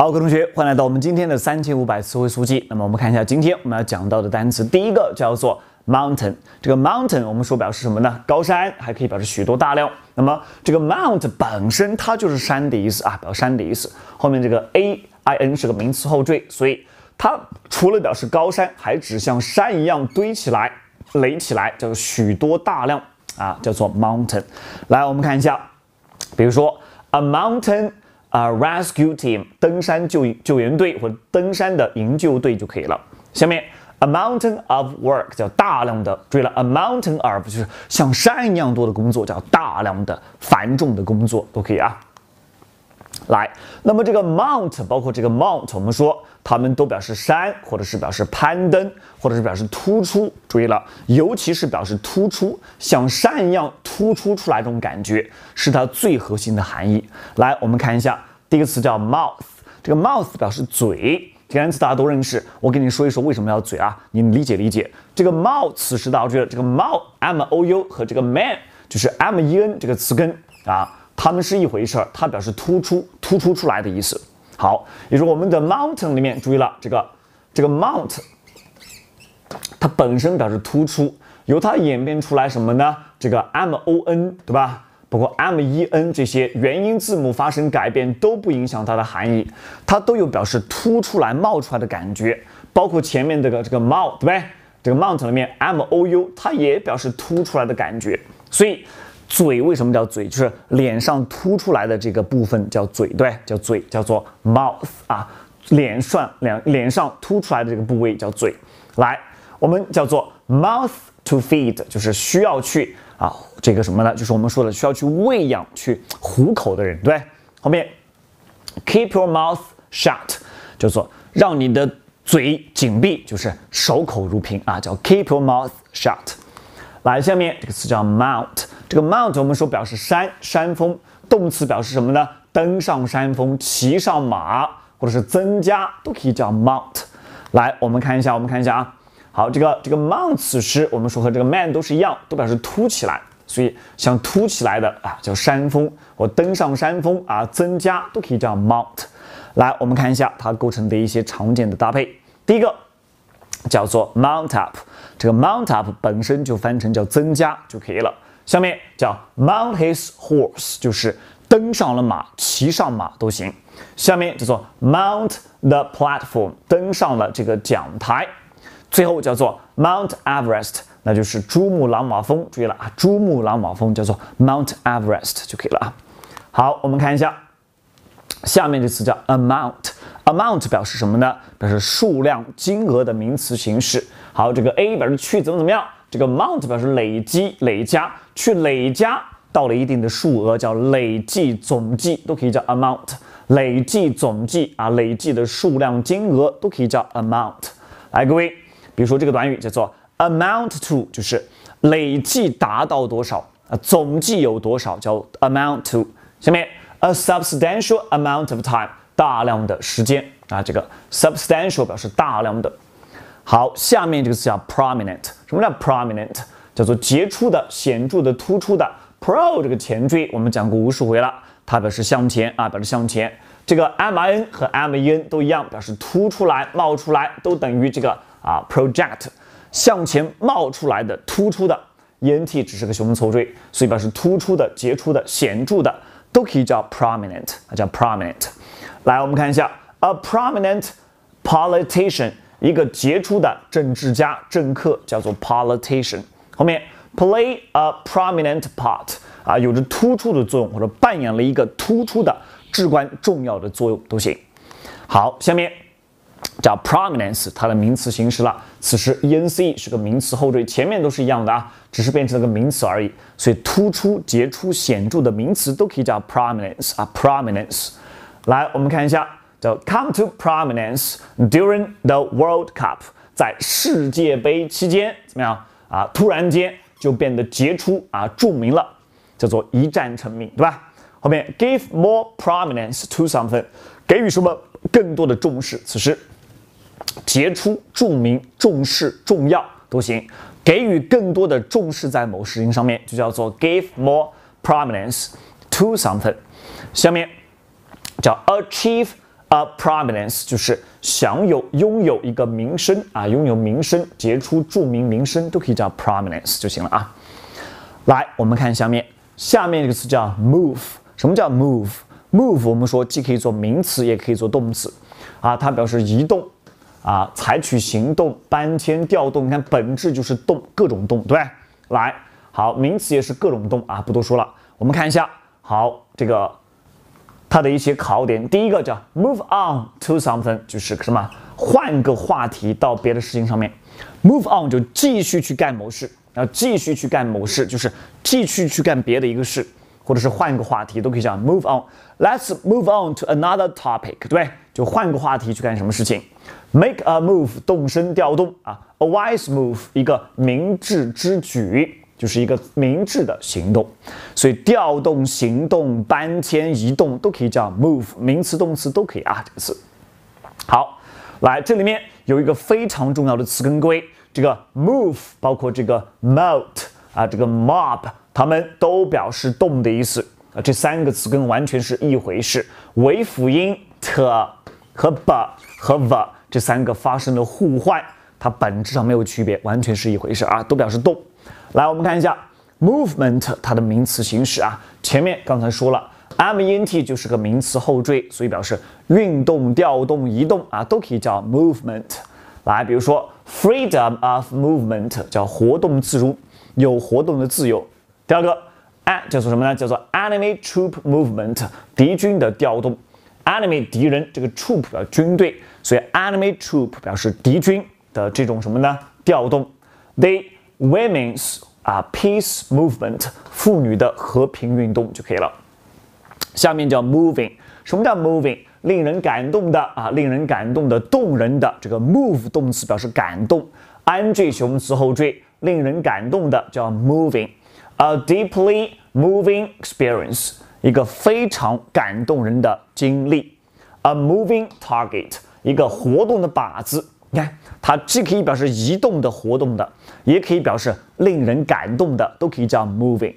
好，各位同学，欢迎来到我们今天的三千五百词汇速记。那么，我们看一下今天我们要讲到的单词。第一个叫做 mountain，这个 mountain 我们说表示什么呢？高山，还可以表示许多大量。那么，这个 mount 本身它就是山的意思啊，表示山的意思。后面这个 a i n 是个名词后缀，所以它除了表示高山，还指像山一样堆起来、垒起来，叫做许多大量啊，叫做 mountain。来，我们看一下，比如说 a mountain。啊，rescue team 登山救救援队或者登山的营救队就可以了。下面，a mountain of work 叫大量的，注意了，a mountain of 就是像山一样多的工作，叫大量的繁重的工作都可以啊。来，那么这个 mount 包括这个 mount，我们说它们都表示山，或者是表示攀登，或者是表示突出。注意了，尤其是表示突出，像山一样突出出来这种感觉，是它最核心的含义。来，我们看一下。第一个词叫 mouth，这个 mouth 表示嘴，个单词大家都认识。我跟你说一说为什么要嘴啊？你理解理解。这个 mouth 实际上我觉得这个 mouth M O U 和这个 man 就是 M E N 这个词根啊，它们是一回事儿，它表示突出、突出出来的意思。好，也就是我们的 mountain 里面，注意了，这个这个 mount，它本身表示突出，由它演变出来什么呢？这个 M O N，对吧？不过 M E N 这些元音字母发生改变都不影响它的含义，它都有表示凸出来、冒出来的感觉。包括前面这个这个 mouth，对不对？这个 mouth 里面 M O U 它也表示凸出来的感觉。所以嘴为什么叫嘴？就是脸上凸出来的这个部分叫嘴，对，叫嘴，叫做 mouth 啊。脸上脸脸上凸出来的这个部位叫嘴。来，我们叫做 mouth to feed，就是需要去啊。这个什么呢？就是我们说的需要去喂养、去糊口的人，对。后面 keep your mouth shut，叫做让你的嘴紧闭，就是守口如瓶啊，叫 keep your mouth shut。来，下面这个词叫 mount，这个 mount 我们说表示山、山峰，动词表示什么呢？登上山峰、骑上马，或者是增加都可以叫 mount。来，我们看一下，我们看一下啊。好，这个这个 mount 时，我们说和这个 man 都是一样，都表示凸起来。所以，像凸起来的啊，叫山峰。我登上山峰啊，增加都可以叫 mount。来，我们看一下它构成的一些常见的搭配。第一个叫做 mount up，这个 mount up 本身就翻成叫增加就可以了。下面叫 mount his horse，就是登上了马，骑上马都行。下面叫做 mount the platform，登上了这个讲台。最后叫做 Mount Everest，那就是珠穆朗玛峰。注意了啊，珠穆朗玛峰叫做 Mount Everest 就可以了啊。好，我们看一下下面这词叫 amount，amount 表示什么呢？表示数量、金额的名词形式。好，这个 a 表示去怎么怎么样，这个 amount 表示累积、累加，去累加到了一定的数额，叫累计、总计都可以叫 amount，累计、总计啊，累计的数量、金额都可以叫 amount。来，各位。比如说这个短语叫做 amount to，就是累计达到多少啊，总计有多少叫 amount to。下面 a substantial amount of time，大量的时间啊，这个 substantial 表示大量的。好，下面这个词叫 prominent，什么叫 prominent？叫做杰出的、显著的、突出的。pro 这个前缀我们讲过无数回了，它表示向前啊，表示向前。这个 min 和 men 都一样，表示突出来、冒出来，都等于这个。啊，project 向前冒出来的突出的，e n t 只是个形容词缀，所以表示突出的、杰出的、显著的，都可以叫 prominent，啊，叫 prominent。来，我们看一下，a prominent politician，一个杰出的政治家、政客，叫做 politician。后面 play a prominent part，啊，有着突出的作用，或者扮演了一个突出的、至关重要的作用都行。好，下面。叫 prominence，它的名词形式了。此时 e n c e 是个名词后缀，前面都是一样的啊，只是变成了个名词而已。所以突出、杰出、显著的名词都可以叫 prominence 啊，prominence。来，我们看一下，叫 come to prominence during the World Cup，在世界杯期间怎么样啊？突然间就变得杰出啊，著名了，叫做一战成名，对吧？后面 give more prominence to something，给予什么？更多的重视，此时，杰出、著名、重视、重要都行，给予更多的重视在某事情上面，就叫做 give more prominence to something。下面叫 achieve a prominence，就是享有、拥有一个名声啊，拥有名声、杰出、著名、名声都可以叫 prominence 就行了啊。来，我们看下面，下面这个词叫 move，什么叫 move？Move，我们说既可以做名词，也可以做动词，啊，它表示移动，啊，采取行动、搬迁、调动，你看本质就是动，各种动，对吧？来，好，名词也是各种动啊，不多说了。我们看一下，好，这个它的一些考点，第一个叫 move on to something，就是什么？换个话题到别的事情上面，move on 就继续去干某事，啊，继续去干某事，就是继续去干别的一个事。或者是换个话题都可以讲，move on，let's move on to another topic，对不对？就换个话题去干什么事情，make a move，动身调动啊，a wise move，一个明智之举，就是一个明智的行动。所以调动、行动、搬迁、移动都可以叫 move，名词、动词都可以啊，这个词。好，来这里面有一个非常重要的词根归，这个 move 包括这个 melt 啊，这个 m o b 它们都表示动的意思啊，这三个词根完全是一回事。尾辅音 t 和 b 和 v 这三个发生了互换，它本质上没有区别，完全是一回事啊，都表示动。来，我们看一下 movement 它的名词形式啊，前面刚才说了 m e n t 就是个名词后缀，所以表示运动、调动、移动啊，都可以叫 movement。来，比如说 freedom of movement 叫活动自如，有活动的自由。第二个，an 叫做什么呢？叫做 enemy troop movement，敌军的调动。enemy 敌人，这个 troop 表军队，所以 enemy troop 表示敌军的这种什么呢？调动。The women's 啊 peace movement，妇女的和平运动就可以了。下面叫 moving，什么叫 moving？令人感动的啊，令人感动的，动人的。这个 move 动词表示感动，ing 形词后缀，令人感动的叫 moving。A deeply moving experience，一个非常感动人的经历。A moving target，一个活动的靶子。你看，它既可以表示移动的活动的，也可以表示令人感动的，都可以叫 moving。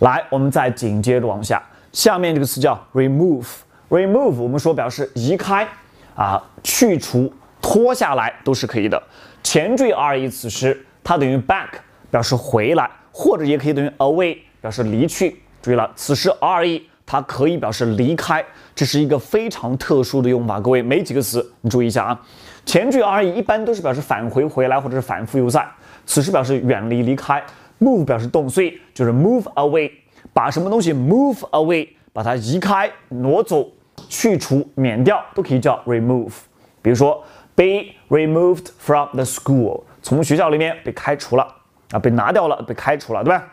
来，我们再紧接着往下，下面这个词叫 remove。remove，我们说表示移开啊、去除、脱下来都是可以的。前缀 re，此时它等于 back，表示回来。或者也可以等于 away 表示离去。注意了，此时 re 它可以表示离开，这是一个非常特殊的用法。各位，没几个词，你注意一下啊。前缀 re 一般都是表示返回、回来或者是反复、又在，此时表示远离、离开。move 表示动，所以就是 move away，把什么东西 move away，把它移开、挪走、去除、免掉，都可以叫 remove。比如说，b e removed from the school，从学校里面被开除了。啊，被拿掉了，被开除了，对吧？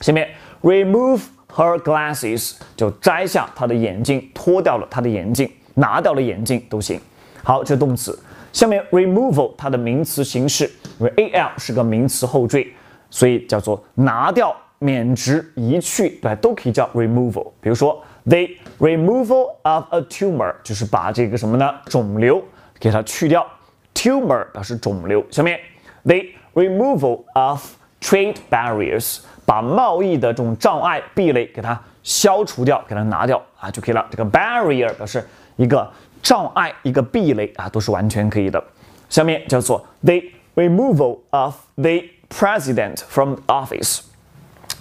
下面 remove her glasses，就摘下她的眼镜，脱掉了她的眼镜，拿掉了眼镜都行。好，这是动词。下面 removal 它的名词形式，因为 al 是个名词后缀，所以叫做拿掉、免职、移去，对，吧？都可以叫 removal。比如说 the removal of a tumor 就是把这个什么呢？肿瘤给它去掉，tumor 表示肿瘤。下面 the Removal of trade barriers，把贸易的这种障碍、壁垒给它消除掉，给它拿掉啊就可以了。这个 barrier 表示一个障碍、一个壁垒啊，都是完全可以的。下面叫做 the removal of the president from office，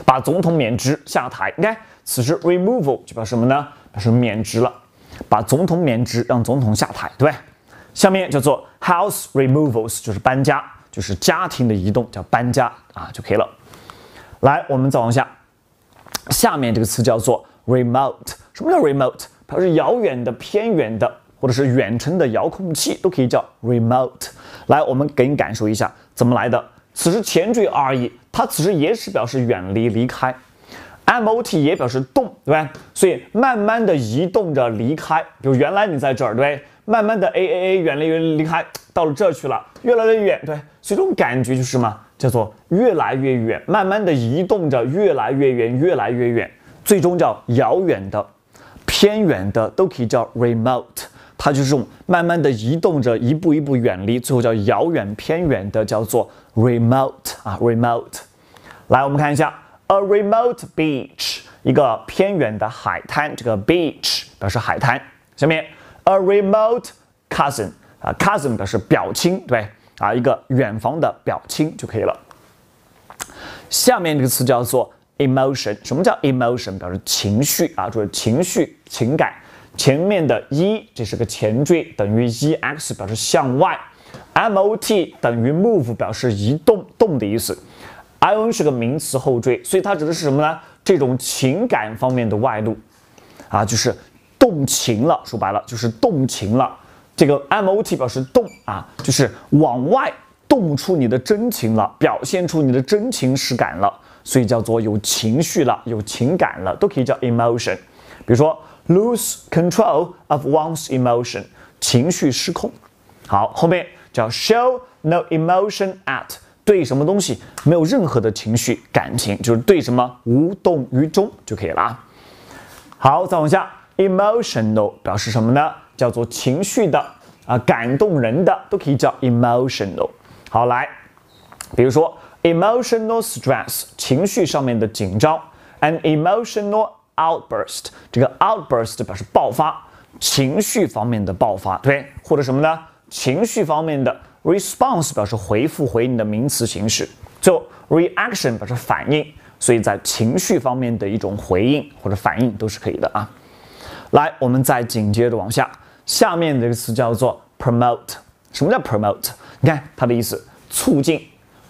把总统免职下台。你看，此时 removal 就表示什么呢？表示免职了，把总统免职，让总统下台，对吧？下面叫做 house removals，就是搬家。就是家庭的移动叫搬家啊就可以了。来，我们再往下，下面这个词叫做 remote。什么叫 remote？表示遥远的、偏远的，或者是远程的遥控器都可以叫 remote。来，我们给你感受一下怎么来的。此时前缀 re，它此时也是表示远离、离开。mot 也表示动，对吧？所以慢慢的移动着离开。比如原来你在这儿，对，慢慢的 a a a 远离、远离、离开，到了这去了，越来越远，对。这种感觉就是什么？叫做越来越远，慢慢的移动着，越来越远，越来越远，最终叫遥远的、偏远的都可以叫 remote。它就是这种慢慢的移动着，一步一步远离，最后叫遥远、偏远的，叫做 remote 啊，remote。来，我们看一下 a remote beach，一个偏远的海滩，这个 beach 表示海滩。下面 a remote cousin，啊，cousin 表示表亲，对。啊，一个远方的表亲就可以了。下面这个词叫做 emotion，什么叫 emotion？表示情绪啊，就是情绪、情感。前面的一，这是个前缀，等于 e x 表示向外，m o t 等于 move 表示移动、动的意思，i n 是个名词后缀，所以它指的是什么呢？这种情感方面的外露啊，就是动情了。说白了，就是动情了。这个 M O T 表示动啊，就是往外动出你的真情了，表现出你的真情实感了，所以叫做有情绪了，有情感了，都可以叫 emotion。比如说 lose control of one's emotion，情绪失控。好，后面叫 show no emotion at 对什么东西没有任何的情绪感情，就是对什么无动于衷就可以了。啊。好，再往下，emotional 表示什么呢？叫做情绪的啊，感动人的都可以叫 emotional。好，来，比如说 emotional stress，情绪上面的紧张；an emotional outburst，这个 outburst 表示爆发，情绪方面的爆发，对。或者什么呢？情绪方面的 response 表示回复、回应的名词形式，就 reaction 表示反应，所以在情绪方面的一种回应或者反应都是可以的啊。来，我们再紧接着往下。下面这个词叫做 promote，什么叫 promote？你看它的意思，促进、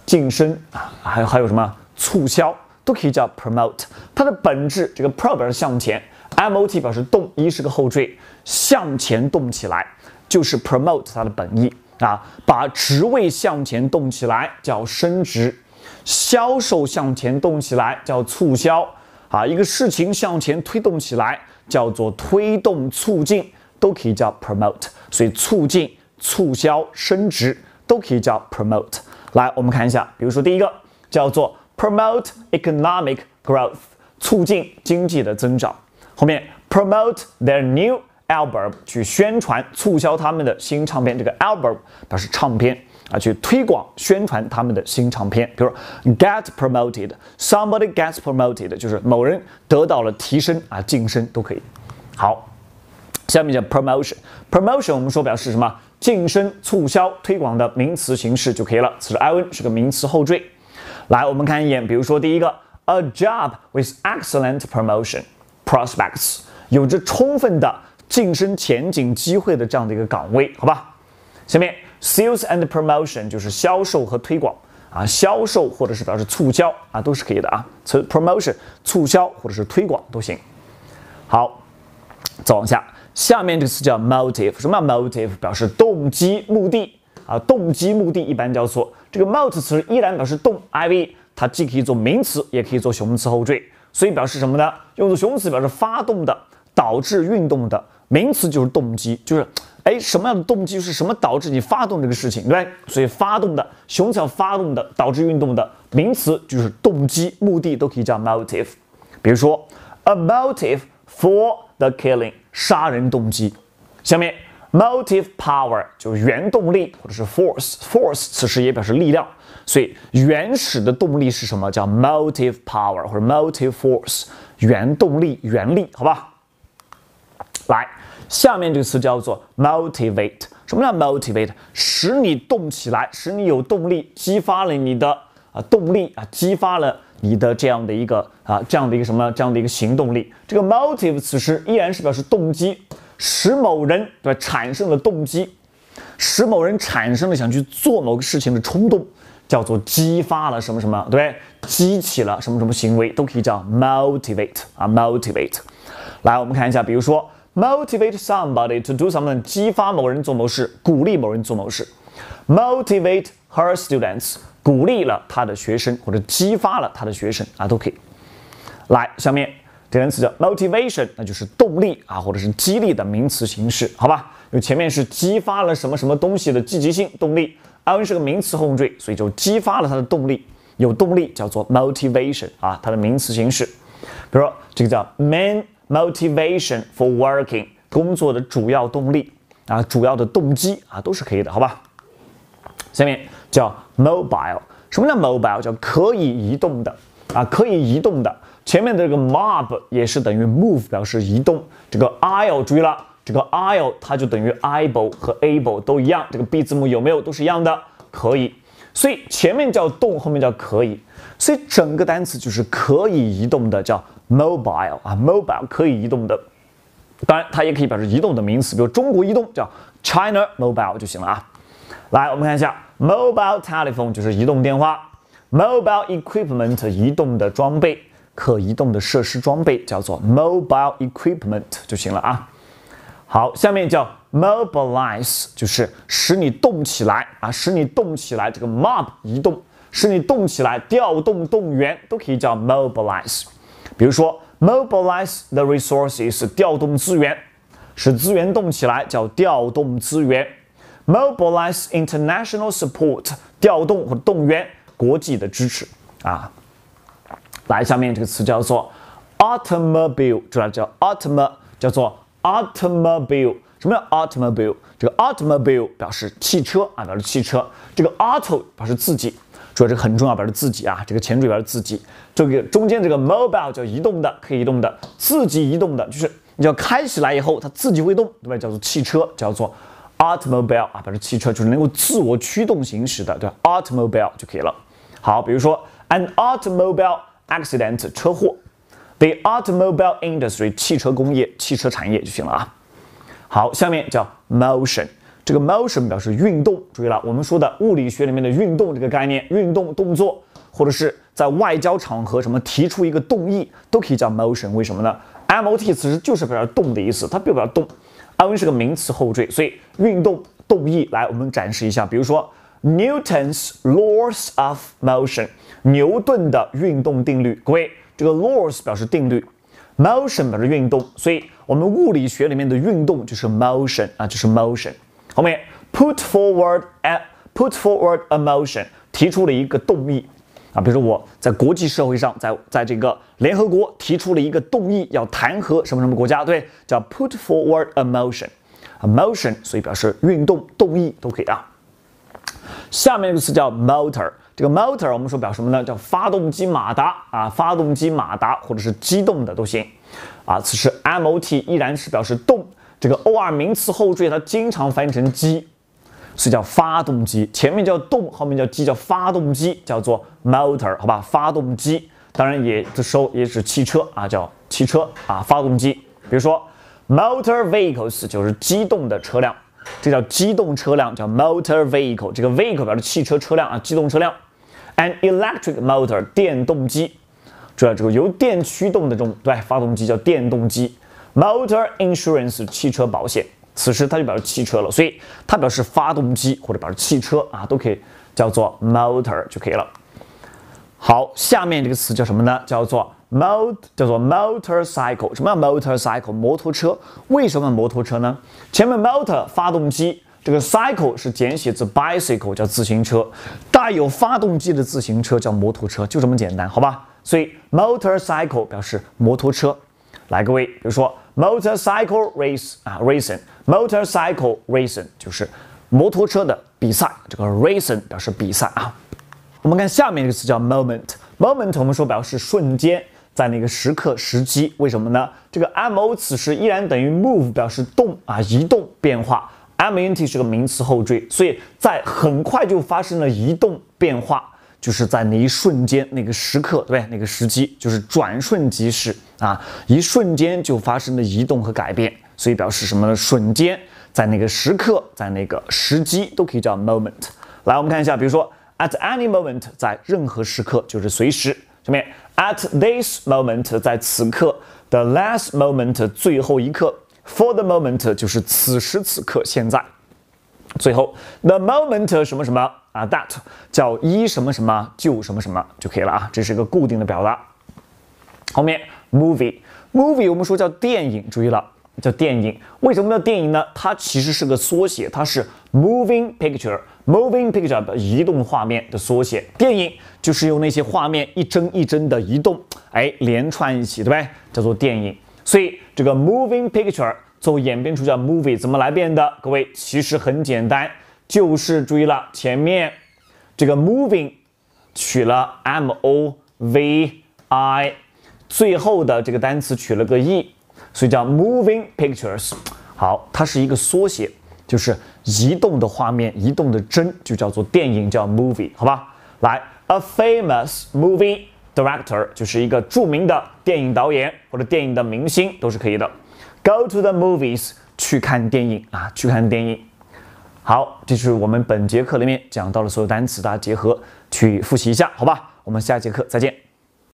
晋升啊，还还有什么促销都可以叫 promote。它的本质，这个 pro 表示向前，m o t 表示动，一是个后缀，向前动起来就是 promote 它的本意啊，把职位向前动起来叫升职，销售向前动起来叫促销啊，一个事情向前推动起来叫做推动促进。都可以叫 promote，所以促进、促销、升值都可以叫 promote。来，我们看一下，比如说第一个叫做 promote economic growth，促进经济的增长。后面 promote their new album，去宣传、促销他们的新唱片。这个 album 表示唱片啊，去推广、宣传他们的新唱片。比如 get promoted，somebody gets promoted，就是某人得到了提升啊、晋升都可以。好。下面叫 promotion，promotion 我们说表示什么？晋升、促销、推广的名词形式就可以了。此时 -ion 是个名词后缀。来，我们看一眼，比如说第一个，a job with excellent promotion prospects，有着充分的晋升前景机会的这样的一个岗位，好吧？下面 sales and promotion 就是销售和推广啊，销售或者是表示促销啊，都是可以的啊。词 promotion 促销或者是推广都行。好，再往下。下面这个词叫 motive，什么叫 motive？表示动机、目的啊，动机、目的一般叫做这个 motive。词依然表示动 iv，它既可以做名词，也可以做形容词后缀，所以表示什么呢？用作形容词表示发动的、导致运动的；名词就是动机，就是哎，什么样的动机是什么导致你发动这个事情，对所以发动的形容词，发动的导致运动的名词就是动机、目的都可以叫 motive。比如说，a motive for the killing。杀人动机，下面 motive power 就原动力，或者是 force force 此时也表示力量，所以原始的动力是什么？叫 motive power 或者 motive force，原动力、原力，好吧？来，下面这个词叫做 motivate，什么叫 motivate？使你动起来，使你有动力，激发了你的啊动力啊，激发了。你的这样的一个啊，这样的一个什么，这样的一个行动力，这个 m o t i v e 此时依然是表示动机，使某人对吧产生了动机，使某人产生了想去做某个事情的冲动，叫做激发了什么什么对激起了什么什么行为都可以叫 motivate 啊 motivate。来，我们看一下，比如说 motivate somebody to do something，激发某人做某事，鼓励某人做某事，motivate her students。鼓励了他的学生，或者激发了他的学生啊，都可以。来，下面这个词叫 motivation，那就是动力啊，或者是激励的名词形式，好吧？因为前面是激发了什么什么东西的积极性、动力。i n 是个名词后缀，所以就激发了他的动力。有动力叫做 motivation 啊，它的名词形式。比如说这个叫 main motivation for working 工作的主要动力啊，主要的动机啊，都是可以的，好吧？下面叫 mobile，什么叫 mobile？叫可以移动的啊，可以移动的。前面的这个 mob 也是等于 move，表示移动。这个 i l l 注意了，这个 i l l 它就等于 able 和 able 都一样。这个 b 字母有没有？都是一样的，可以。所以前面叫动，后面叫可以，所以整个单词就是可以移动的，叫 mobile 啊，mobile 可以移动的。当然，它也可以表示移动的名词，比如中国移动叫 China Mobile 就行了啊。来，我们看一下 mobile telephone 就是移动电话，mobile equipment 移动的装备，可移动的设施装备叫做 mobile equipment 就行了啊。好，下面叫 mobilize 就是使你动起来啊，使你动起来。这个 mob 移动，使你动起来，调动、动员都可以叫 mobilize。比如说 mobilize the resources 调动资源，使资源动起来，叫调动资源。Mobilize international support，调动或动员国际的支持啊。来，下面这个词叫做 automobile，主要叫 auto，m 叫做 automobile。什么叫 automobile？这个 automobile 表示汽车啊，表示汽车。这个 auto 表示自己，主要这个很重要，表示自己啊。这个前缀表示自己，这个中间这个 mobile 叫移动的，可以移动的，自己移动的，就是你要开起来以后它自己会动，对吧？叫做汽车，叫做。Automobile 啊，表示汽车就是能够自我驱动行驶的，对 a u t o m o b i l e 就可以了。好，比如说 an automobile accident 车祸，the automobile industry 汽车工业、汽车产业就行了啊。好，下面叫 motion，这个 motion 表示运动。注意了，我们说的物理学里面的运动这个概念，运动、动作，或者是在外交场合什么提出一个动议，都可以叫 motion。为什么呢？M O T 此时就是表示动的意思，它并不表动。I 是个名词后缀，所以运动动意。来，我们展示一下，比如说 Newton's laws of motion，牛顿的运动定律。各位，这个 laws 表示定律，motion 表示运动，所以我们物理学里面的运动就是 motion 啊，就是 motion。后面 put forward a put forward a motion，提出了一个动意。啊，比如说我在国际社会上，在在这个联合国提出了一个动议，要弹劾什么什么国家，对，叫 put forward a motion，motion，所以表示运动、动议都可以啊。下面一个词叫 motor，这个 motor 我们说表什么呢？叫发动机、马达啊，发动机、马达或者是机动的都行啊。此时 m o t 依然是表示动，这个 o r 名词后缀它经常翻译成机。所以叫发动机，前面叫动，后面叫机，叫发动机，叫做 motor，好吧？发动机，当然也的时候也指汽车啊，叫汽车啊，发动机。比如说 motor vehicles 就是机动的车辆，这叫机动车辆，叫 motor vehicle。这个 vehicle 表示汽车车辆啊，机动车辆。An electric motor 电动机，主要这个由电驱动的这种对，发动机叫电动机。Motor insurance 汽车保险。此时它就表示汽车了，所以它表示发动机或者表示汽车啊，都可以叫做 motor 就可以了。好，下面这个词叫什么呢？叫做 mot，叫做 motorcycle。什么叫 motorcycle？摩托车？为什么摩托车呢？前面 motor 发动机，这个 cycle 是简写字 bicycle，叫自行车。带有发动机的自行车叫摩托车，就这么简单，好吧？所以 motorcycle 表示摩托车。来，各位，比如说。motorcycle race 啊 r a s o n motorcycle r a s o n 就是摩托车的比赛，这个 r a s o n 表示比赛啊。我们看下面一个词叫 moment，moment 我们说表示瞬间，在那个时刻、时机，为什么呢？这个 m o 此时依然等于 move 表示动啊，移动、变化，m e n t 是个名词后缀，所以在很快就发生了移动变化。就是在那一瞬间，那个时刻，对不对？那个时机就是转瞬即逝啊，一瞬间就发生了移动和改变。所以表示什么？呢？瞬间，在那个时刻，在那个时机都可以叫 moment。来，我们看一下，比如说 at any moment，在任何时刻，就是随时。什么？at this moment，在此刻。the last moment，最后一刻。for the moment，就是此时此刻，现在。最后，the moment 什么什么？啊，that 叫一什么什么就什么什么就可以了啊，这是一个固定的表达。后面 movie movie 我们说叫电影，注意了，叫电影。为什么叫电影呢？它其实是个缩写，它是 moving picture，moving picture 移动画面的缩写。电影就是用那些画面一帧一帧的移动，哎，连串一起，对呗，叫做电影。所以这个 moving picture 最后演变出叫 movie 怎么来变的？各位其实很简单。就是注意了，前面这个 moving 取了 m o v i，最后的这个单词取了个 e，所以叫 moving pictures。好，它是一个缩写，就是移动的画面，移动的帧就叫做电影，叫 movie，好吧？来，a famous movie director 就是一个著名的电影导演或者电影的明星都是可以的。Go to the movies 去看电影啊，去看电影。好，这是我们本节课里面讲到的所有单词，大家结合去复习一下，好吧？我们下节课再见。